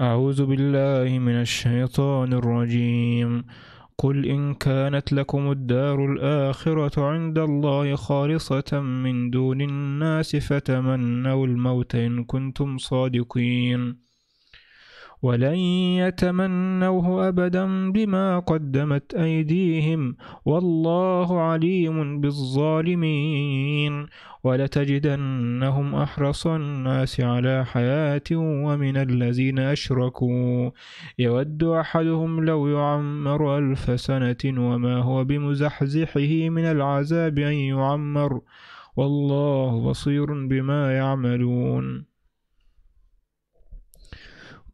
أعوذ بالله من الشيطان الرجيم قل إن كانت لكم الدار الآخرة عند الله خالصة من دون الناس فتمنوا الموت إن كنتم صادقين ولن يتمنوه أبدا بما قدمت أيديهم والله عليم بالظالمين ولتجدنهم أحرص الناس على حياة ومن الذين أشركوا يود أحدهم لو يعمر ألف سنة وما هو بمزحزحه من العذاب أن يعمر والله بصير بما يعملون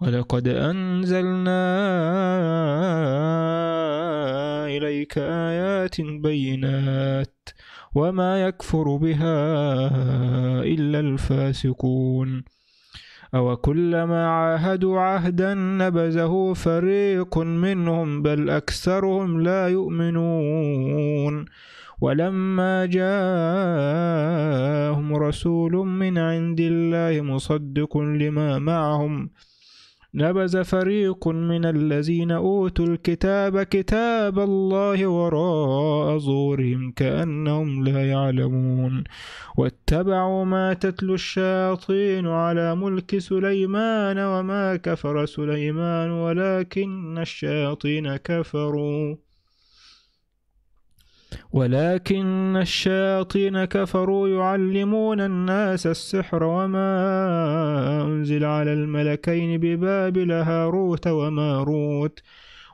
ولقد أنزلنا إليك آيات بينات وما يكفر بها إلا الفاسقون أو كلما عاهدوا عهدا نبذه فريق منهم بل أكثرهم لا يؤمنون ولما جاءهم رسول من عند الله مصدق لما معهم ۖ نبذ فريق من الذين أوتوا الكتاب كتاب الله وراء ظهورهم كأنهم لا يعلمون واتبعوا ما تتلو الشياطين على ملك سليمان وما كفر سليمان ولكن الشياطين كفروا ولكن الشياطين كفروا يعلمون الناس السحر وما أنزل على الملكين ببابل هاروت وماروت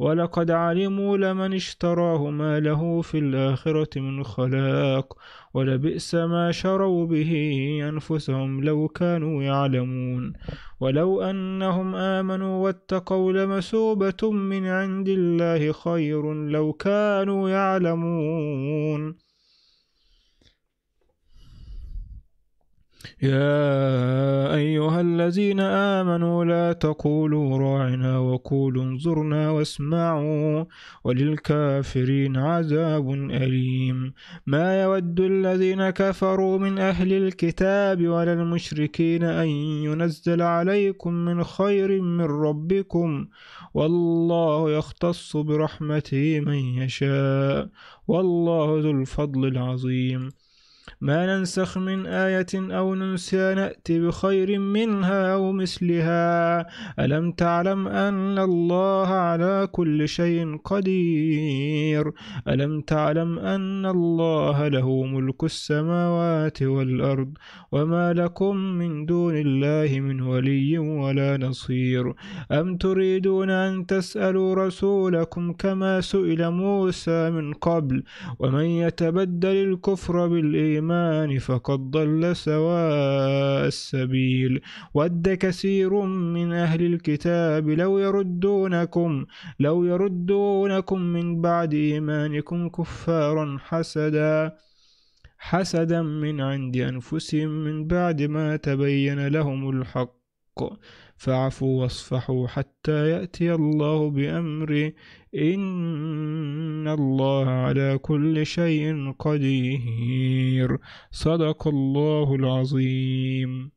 ولقد علموا لمن اشتراه ما له في الآخرة من خلاق ولبئس ما شروا به أنفسهم لو كانوا يعلمون ولو أنهم آمنوا واتقوا لمثوبة من عند الله خير لو كانوا يعلمون يا أيها الذين آمنوا لا تقولوا راعنا وقولوا انظرنا واسمعوا وللكافرين عذاب أليم ما يود الذين كفروا من أهل الكتاب ولا المشركين أن ينزل عليكم من خير من ربكم والله يختص برحمته من يشاء والله ذو الفضل العظيم ما ننسخ من آية أو ننسها نأتي بخير منها أو مثلها ألم تعلم أن الله على كل شيء قدير ألم تعلم أن الله له ملك السماوات والأرض وما لكم من دون الله من ولي ولا نصير أم تريدون أن تسألوا رسولكم كما سئل موسى من قبل ومن يتبدل الكفر بالإيمان الرحمن فقد ضل سواء السبيل ود كثير من أهل الكتاب لو يردونكم لو يردونكم من بعد إيمانكم كفارا حسدا حسدا من عند أنفسهم من بعد ما تبين لهم الحق الحق فاعفوا واصفحوا حتى يأتي الله بأمره إن الله على كل شيء قدير صدق الله العظيم